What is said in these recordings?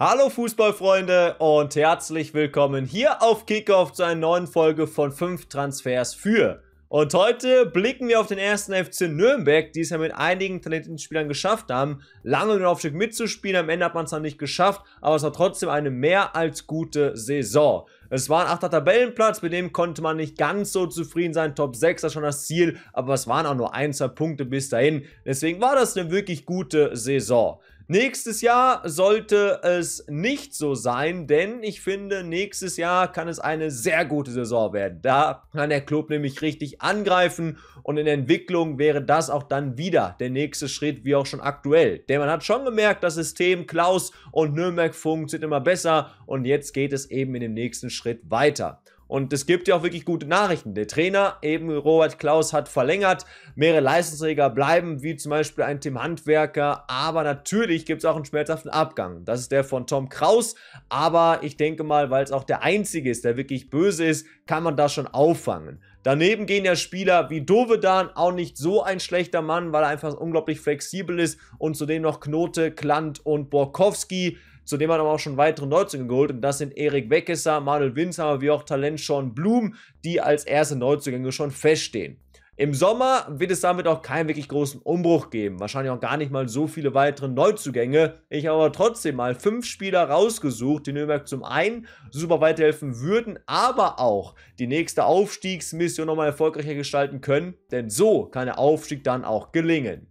Hallo Fußballfreunde und herzlich willkommen hier auf Kickoff zu einer neuen Folge von 5 Transfers für. Und heute blicken wir auf den ersten FC Nürnberg, die es ja mit einigen talentierten Spielern geschafft haben, lange den Aufstieg mitzuspielen. Am Ende hat man es dann nicht geschafft, aber es war trotzdem eine mehr als gute Saison. Es war ein achter Tabellenplatz, mit dem konnte man nicht ganz so zufrieden sein. Top 6 war schon das Ziel, aber es waren auch nur ein, zwei Punkte bis dahin. Deswegen war das eine wirklich gute Saison. Nächstes Jahr sollte es nicht so sein, denn ich finde, nächstes Jahr kann es eine sehr gute Saison werden. Da kann der Club nämlich richtig angreifen und in Entwicklung wäre das auch dann wieder der nächste Schritt, wie auch schon aktuell. Denn man hat schon gemerkt, das System Klaus und Nürnberg funktioniert immer besser und jetzt geht es eben in dem nächsten Schritt weiter. Und es gibt ja auch wirklich gute Nachrichten. Der Trainer, eben Robert Klaus, hat verlängert. Mehrere Leistungsträger bleiben, wie zum Beispiel ein Tim Handwerker. Aber natürlich gibt es auch einen schmerzhaften Abgang. Das ist der von Tom Kraus. Aber ich denke mal, weil es auch der einzige ist, der wirklich böse ist, kann man das schon auffangen. Daneben gehen ja Spieler wie Dovedan, auch nicht so ein schlechter Mann, weil er einfach unglaublich flexibel ist und zudem noch Knote, Klant und Borkowski. Zudem hat er auch schon weitere Neuzugänge geholt und das sind Erik Weckesser, Manuel Winsheimer wie auch Talent Sean Blum, die als erste Neuzugänge schon feststehen. Im Sommer wird es damit auch keinen wirklich großen Umbruch geben. Wahrscheinlich auch gar nicht mal so viele weitere Neuzugänge. Ich habe aber trotzdem mal fünf Spieler rausgesucht, die Nürnberg zum einen super weiterhelfen würden, aber auch die nächste Aufstiegsmission nochmal erfolgreicher gestalten können. Denn so kann der Aufstieg dann auch gelingen.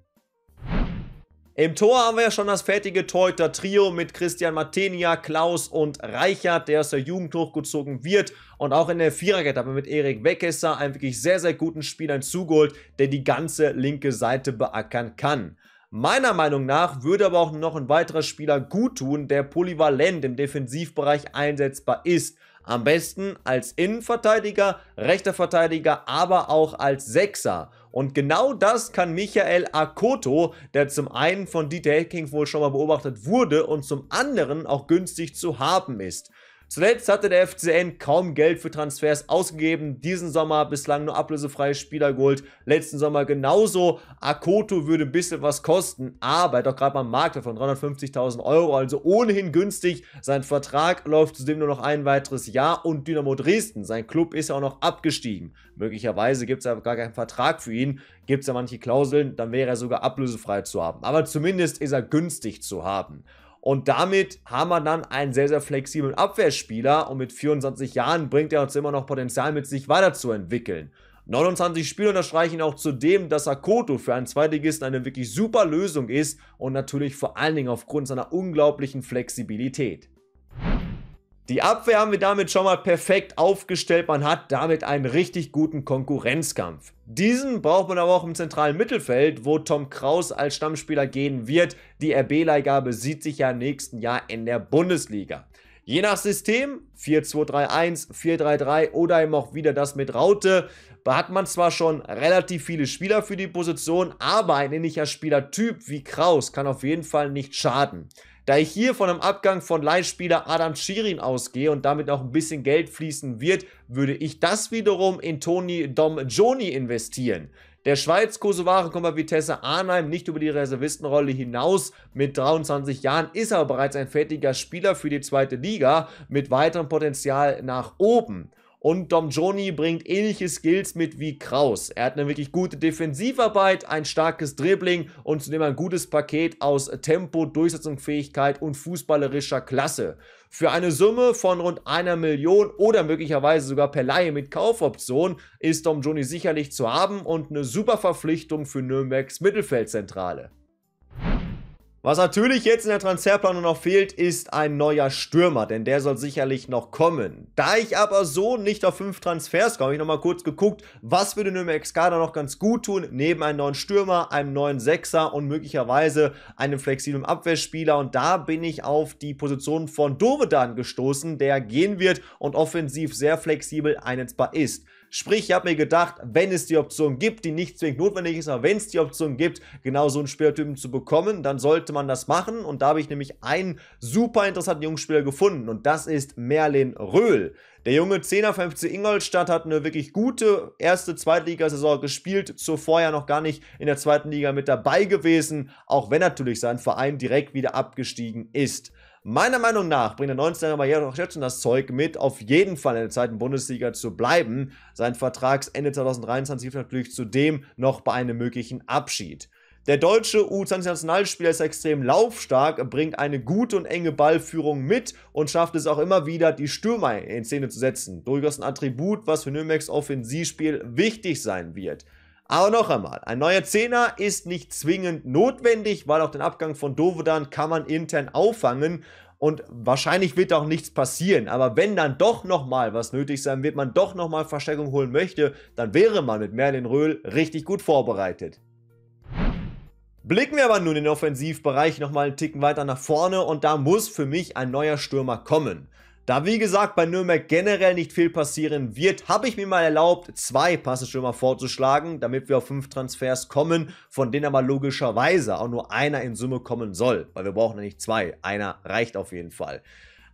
Im Tor haben wir ja schon das fertige Torhüter-Trio mit Christian Matenia, Klaus und Reichert, der aus der Jugend hochgezogen wird. Und auch in der Viererkette haben wir mit Erik Weckesser einen wirklich sehr, sehr guten Spieler hinzugeholt, der die ganze linke Seite beackern kann. Meiner Meinung nach würde aber auch noch ein weiterer Spieler gut tun, der polyvalent im Defensivbereich einsetzbar ist. Am besten als Innenverteidiger, rechter Verteidiger, aber auch als Sechser. Und genau das kann Michael Akoto, der zum einen von Dieter Hecking wohl schon mal beobachtet wurde und zum anderen auch günstig zu haben ist. Zuletzt hatte der FCN kaum Geld für Transfers ausgegeben. Diesen Sommer bislang nur ablösefreie Spieler geholt. Letzten Sommer genauso. Akoto würde ein bisschen was kosten, aber doch gerade beim Markt von 350.000 Euro, also ohnehin günstig. Sein Vertrag läuft zudem nur noch ein weiteres Jahr und Dynamo Dresden, sein Club, ist ja auch noch abgestiegen. Möglicherweise gibt es ja gar keinen Vertrag für ihn. Gibt es ja manche Klauseln, dann wäre er sogar ablösefrei zu haben. Aber zumindest ist er günstig zu haben. Und damit haben wir dann einen sehr, sehr flexiblen Abwehrspieler und mit 24 Jahren bringt er uns immer noch Potenzial mit, sich weiterzuentwickeln. 29 Spiele unterstreichen auch zudem, dass Akoto für einen Zweitligisten eine wirklich super Lösung ist und natürlich vor allen Dingen aufgrund seiner unglaublichen Flexibilität. Die Abwehr haben wir damit schon mal perfekt aufgestellt. Man hat damit einen richtig guten Konkurrenzkampf. Diesen braucht man aber auch im zentralen Mittelfeld, wo Tom Kraus als Stammspieler gehen wird. Die RB-Leihgabe sieht sich ja nächsten Jahr in der Bundesliga. Je nach System, 4-2-3-1, 4-3-3 oder eben auch wieder das mit Raute, hat man zwar schon relativ viele Spieler für die Position, aber ein ähnlicher Spielertyp wie Kraus kann auf jeden Fall nicht schaden. Da ich hier von einem Abgang von Leihspieler Adam Schirin ausgehe und damit auch ein bisschen Geld fließen wird, würde ich das wiederum in Toni Domjoni investieren. Der Schweiz-Kosovare kommt bei Vitesse Arnheim nicht über die Reservistenrolle hinaus. Mit 23 Jahren ist er bereits ein fertiger Spieler für die zweite Liga mit weiterem Potenzial nach oben. Und Dom Joni bringt ähnliche Skills mit wie Kraus. Er hat eine wirklich gute Defensivarbeit, ein starkes Dribbling und zudem ein gutes Paket aus Tempo, Durchsetzungsfähigkeit und fußballerischer Klasse. Für eine Summe von rund einer Million oder möglicherweise sogar per Laie mit Kaufoption ist Dom Joni sicherlich zu haben und eine super Verpflichtung für Nürnbergs Mittelfeldzentrale. Was natürlich jetzt in der Transferplanung noch fehlt, ist ein neuer Stürmer, denn der soll sicherlich noch kommen. Da ich aber so nicht auf fünf Transfers komme, habe ich nochmal kurz geguckt, was würde Nürnberg Skada noch ganz gut tun, neben einem neuen Stürmer, einem neuen Sechser und möglicherweise einem flexiblen Abwehrspieler. Und da bin ich auf die Position von Dovedan gestoßen, der gehen wird und offensiv sehr flexibel einsetzbar ist. Sprich, ich habe mir gedacht, wenn es die Option gibt, die nicht zwingend notwendig ist, aber wenn es die Option gibt, genau so einen Spielertypen zu bekommen, dann sollte man das machen. Und da habe ich nämlich einen super interessanten Jungspieler gefunden und das ist Merlin Röhl. Der junge Zehner vom FC Ingolstadt hat eine wirklich gute erste Zweitligasaison gespielt, zuvor ja noch gar nicht in der zweiten Liga mit dabei gewesen, auch wenn natürlich sein Verein direkt wieder abgestiegen ist. Meiner Meinung nach bringt der 19er aber jedoch jetzt schon das Zeug mit, auf jeden Fall in der zweiten Bundesliga zu bleiben. Sein Vertragsende 2023 hilft natürlich zudem noch bei einem möglichen Abschied. Der deutsche U20-Nationalspieler ist extrem laufstark, bringt eine gute und enge Ballführung mit und schafft es auch immer wieder, die Stürmer in Szene zu setzen. Durchaus ein Attribut, was für Nürnbergs Offensivspiel wichtig sein wird. Aber noch einmal, ein neuer Zehner ist nicht zwingend notwendig, weil auch den Abgang von Dovedan kann man intern auffangen und wahrscheinlich wird auch nichts passieren. Aber wenn dann doch nochmal was nötig sein wird, man doch nochmal Verstärkung holen möchte, dann wäre man mit Merlin Röhl richtig gut vorbereitet. Blicken wir aber nun in den Offensivbereich nochmal einen Ticken weiter nach vorne und da muss für mich ein neuer Stürmer kommen. Da wie gesagt bei Nürnberg generell nicht viel passieren wird, habe ich mir mal erlaubt, zwei Passenstürmer vorzuschlagen, damit wir auf fünf Transfers kommen, von denen aber logischerweise auch nur einer in Summe kommen soll, weil wir brauchen ja nicht zwei, einer reicht auf jeden Fall.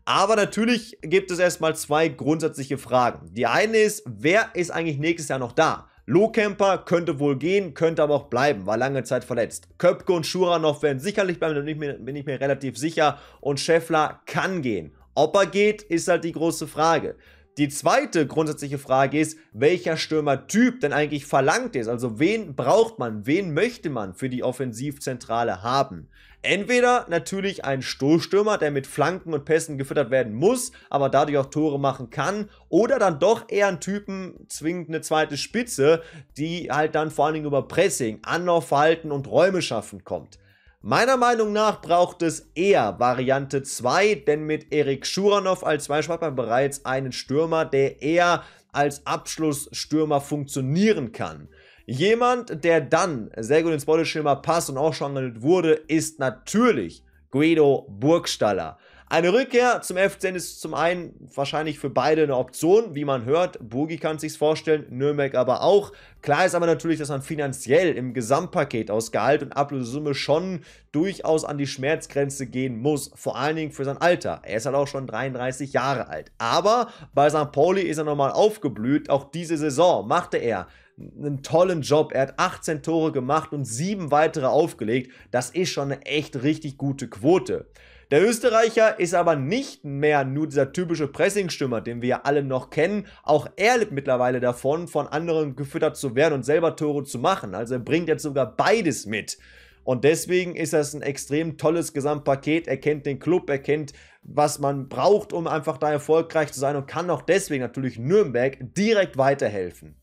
Aber natürlich gibt es erstmal zwei grundsätzliche Fragen. Die eine ist, wer ist eigentlich nächstes Jahr noch da? Lohkemper könnte wohl gehen, könnte aber auch bleiben, war lange Zeit verletzt. Köpke und Schuranov werden sicherlich bleiben, da bin ich mir relativ sicher. Und Scheffler kann gehen. Ob er geht, ist halt die große Frage. Die zweite grundsätzliche Frage ist, welcher Stürmertyp denn eigentlich verlangt ist. Also wen braucht man, wen möchte man für die Offensivzentrale haben? Entweder natürlich ein Stoßstürmer, der mit Flanken und Pässen gefüttert werden muss, aber dadurch auch Tore machen kann, oder dann doch eher ein Typen zwingend eine zweite Spitze, die halt dann vor allen Dingen über Pressing, Anlaufverhalten und Räume schaffen kommt. Meiner Meinung nach braucht es eher Variante 2, denn mit Erik Schuranov als Beispiel hat man bereits einen Stürmer, der eher als Abschlussstürmer funktionieren kann. Jemand, der dann sehr gut ins Beuteschema passt und auch schon wurde, ist natürlich Guido Burgstaller. Eine Rückkehr zum FC ist zum einen wahrscheinlich für beide eine Option, wie man hört. Burgi kann sich vorstellen, Nürnberg aber auch. Klar ist aber natürlich, dass man finanziell im Gesamtpaket aus Gehalt und Ablösesumme schon durchaus an die Schmerzgrenze gehen muss, vor allen Dingen für sein Alter. Er ist halt auch schon 33 Jahre alt. Aber bei St. Pauli ist er nochmal aufgeblüht. Auch diese Saison machte er einen tollen Job. Er hat 18 Tore gemacht und sieben weitere aufgelegt. Das ist schon eine echt richtig gute Quote. Der Österreicher ist aber nicht mehr nur dieser typische Pressingstürmer, den wir ja alle noch kennen. Auch er lebt mittlerweile davon, von anderen gefüttert zu werden und selber Tore zu machen. Also er bringt jetzt sogar beides mit. Und deswegen ist das ein extrem tolles Gesamtpaket. Er kennt den Club, er kennt, was man braucht, um einfach da erfolgreich zu sein und kann auch deswegen natürlich Nürnberg direkt weiterhelfen.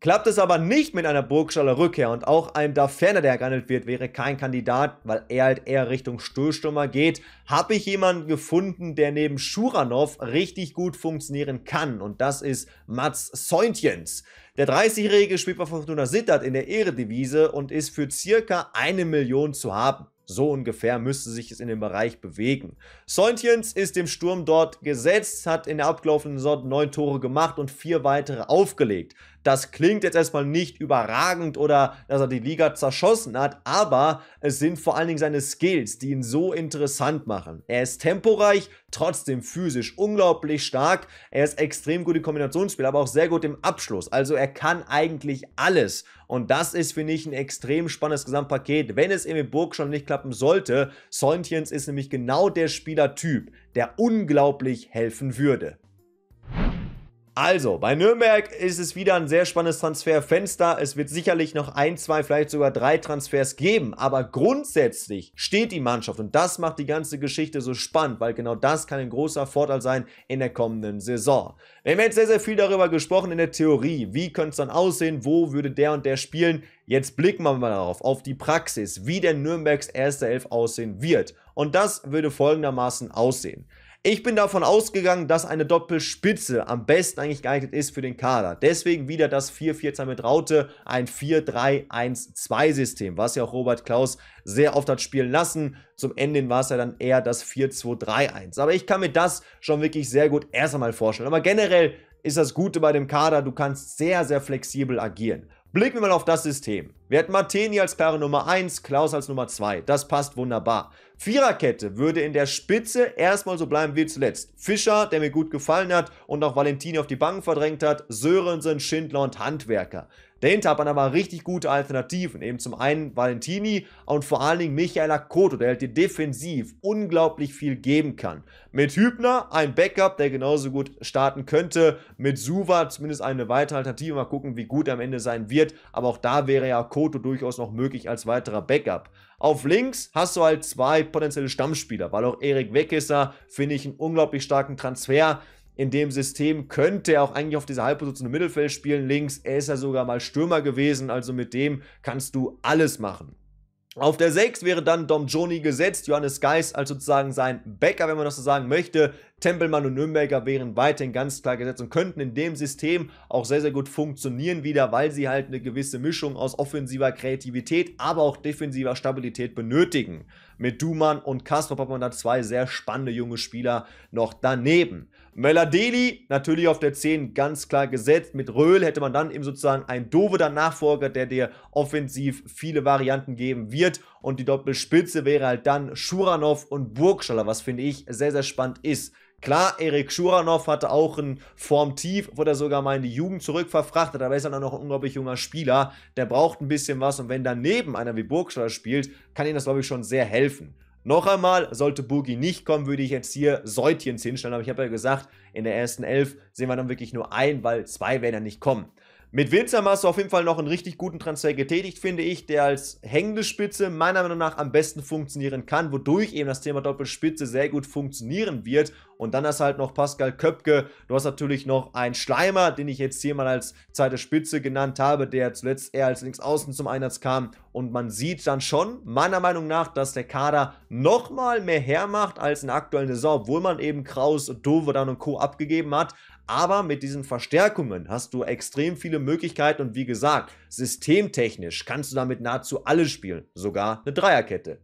Klappt es aber nicht mit einer Burgschaller Rückkehr und auch ein Daferner, der gehandelt wird, wäre kein Kandidat, weil er halt eher Richtung Stuhlstürmer geht, habe ich jemanden gefunden, der neben Schuranov richtig gut funktionieren kann und das ist Mats Sointjens. Der 30-Jährige spielt bei Fortuna Sittard in der Ehredivise und ist für circa eine Million zu haben. So ungefähr müsste sich es in dem Bereich bewegen. Sontjens ist dem Sturm dort gesetzt, hat in der abgelaufenen Sorte neun Tore gemacht und vier weitere aufgelegt. Das klingt jetzt erstmal nicht überragend oder dass er die Liga zerschossen hat, aber es sind vor allen Dingen seine Skills, die ihn so interessant machen. Er ist temporeich, trotzdem physisch unglaublich stark. Er ist extrem gut im Kombinationsspiel, aber auch sehr gut im Abschluss. Also er kann eigentlich alles. Und das ist, finde ich, ein extrem spannendes Gesamtpaket. Wenn es in Burg schon nicht klappen sollte, Sontjens ist nämlich genau der Spielertyp, der unglaublich helfen würde. Also, bei Nürnberg ist es wieder ein sehr spannendes Transferfenster. Es wird sicherlich noch ein, zwei, vielleicht sogar drei Transfers geben. Aber grundsätzlich steht die Mannschaft und das macht die ganze Geschichte so spannend, weil genau das kann ein großer Vorteil sein in der kommenden Saison. Wir haben jetzt sehr, sehr viel darüber gesprochen in der Theorie. Wie könnte es dann aussehen? Wo würde der und der spielen? Jetzt blicken wir mal darauf, auf die Praxis, wie der Nürnbergs erste Elf aussehen wird. Und das würde folgendermaßen aussehen. Ich bin davon ausgegangen, dass eine Doppelspitze am besten eigentlich geeignet ist für den Kader. Deswegen wieder das 4-4-2 mit Raute, ein 4-3-1-2-System, was ja auch Robert Klaus sehr oft hat spielen lassen. Zum Ende war es ja dann eher das 4-2-3-1. Aber ich kann mir das schon wirklich sehr gut erst einmal vorstellen. Aber generell ist das Gute bei dem Kader, du kannst sehr, sehr flexibel agieren. Blicken wir mal auf das System. Wir hätten Martini als Paare Nummer 1, Klaus als Nummer 2. Das passt wunderbar. Viererkette würde in der Spitze erstmal so bleiben wie zuletzt. Fischer, der mir gut gefallen hat und auch Valentini auf die Bank verdrängt hat, Sörensen, Schindler und Handwerker. Dahinter hat man aber richtig gute Alternativen. Eben zum einen Valentini und vor allen Dingen Michael Akoto, der halt dir defensiv unglaublich viel geben kann. Mit Hübner ein Backup, der genauso gut starten könnte. Mit Suva zumindest eine weitere Alternative. Mal gucken, wie gut er am Ende sein wird. Aber auch da wäre ja Akoto durchaus noch möglich als weiterer Backup. Auf links hast du halt zwei potenzielle Stammspieler, weil auch Erik Weckesser finde ich einen unglaublich starken Transfer in dem System könnte er auch eigentlich auf dieser Halbposition im Mittelfeld spielen. Links, er ist ja sogar mal Stürmer gewesen, also mit dem kannst du alles machen. Auf der 6 wäre dann Dom Joni gesetzt, Johannes Geis als sozusagen sein Bäcker, wenn man das so sagen möchte. Tempelmann und Nürnberger wären weiterhin ganz klar gesetzt und könnten in dem System auch sehr, sehr gut funktionieren wieder, weil sie halt eine gewisse Mischung aus offensiver Kreativität, aber auch defensiver Stabilität benötigen. Mit Dumann und Kastrop hat man da zwei sehr spannende junge Spieler noch daneben. Meladeli natürlich auf der 10 ganz klar gesetzt. Mit Röhl hätte man dann eben sozusagen einen Dovedan Nachfolger, der dir offensiv viele Varianten geben wird. Und die Doppelspitze wäre halt dann Schuranov und Burgschaller, was finde ich sehr, sehr spannend ist. Klar, Erik Schuranov hatte auch ein Formtief, wurde er sogar mal in die Jugend zurückverfrachtet, aber ist dann auch noch ein unglaublich junger Spieler, der braucht ein bisschen was und wenn daneben einer wie Burgschaller spielt, kann ihm das glaube ich schon sehr helfen. Noch einmal, sollte Boogie nicht kommen, würde ich jetzt hier Seutjens hinstellen. Aber ich habe ja gesagt, in der ersten Elf sehen wir dann wirklich nur einen, weil zwei werden ja nicht kommen. Mit Wilsam hast du auf jeden Fall noch einen richtig guten Transfer getätigt, finde ich, der als hängende Spitze meiner Meinung nach am besten funktionieren kann, wodurch eben das Thema Doppelspitze sehr gut funktionieren wird. Und dann hast du halt noch Pascal Köpke. Du hast natürlich noch einen Schleimer, den ich jetzt hier mal als zweite Spitze genannt habe, der zuletzt eher als Linksaußen zum Einsatz kam. Und man sieht dann schon, meiner Meinung nach, dass der Kader nochmal mehr hermacht als in der aktuellen Saison, obwohl man eben Kraus, dann und Co. abgegeben hat. Aber mit diesen Verstärkungen hast du extrem viele Möglichkeiten und wie gesagt, systemtechnisch kannst du damit nahezu alles spielen, sogar eine Dreierkette.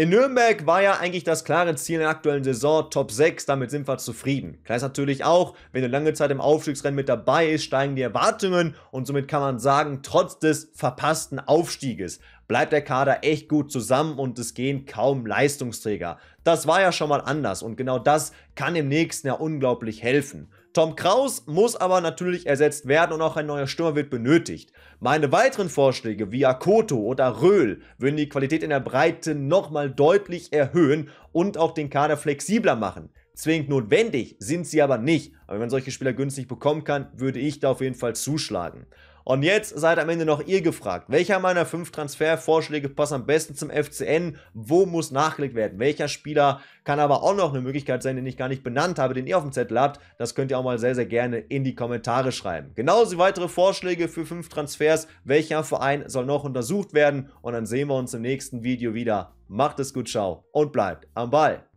In Nürnberg war ja eigentlich das klare Ziel in der aktuellen Saison Top 6, damit sind wir zufrieden. Klar ist natürlich auch, wenn du lange Zeit im Aufstiegsrennen mit dabei ist, steigen die Erwartungen und somit kann man sagen, trotz des verpassten Aufstieges bleibt der Kader echt gut zusammen und es gehen kaum Leistungsträger. Das war ja schon mal anders und genau das kann im nächsten Jahr unglaublich helfen. Tom Kraus muss aber natürlich ersetzt werden und auch ein neuer Stürmer wird benötigt. Meine weiteren Vorschläge wie Akoto oder Röhl würden die Qualität in der Breite nochmal deutlich erhöhen und auch den Kader flexibler machen. Zwingend notwendig sind sie aber nicht. Aber wenn man solche Spieler günstig bekommen kann, würde ich da auf jeden Fall zuschlagen. Und jetzt seid am Ende noch ihr gefragt. Welcher meiner fünf Transfervorschläge passt am besten zum FCN? Wo muss nachgelegt werden? Welcher Spieler kann aber auch noch eine Möglichkeit sein, den ich gar nicht benannt habe, den ihr auf dem Zettel habt? Das könnt ihr auch mal sehr, sehr gerne in die Kommentare schreiben. Genauso weitere Vorschläge für fünf Transfers. Welcher Verein soll noch untersucht werden? Und dann sehen wir uns im nächsten Video wieder. Macht es gut, ciao und bleibt am Ball.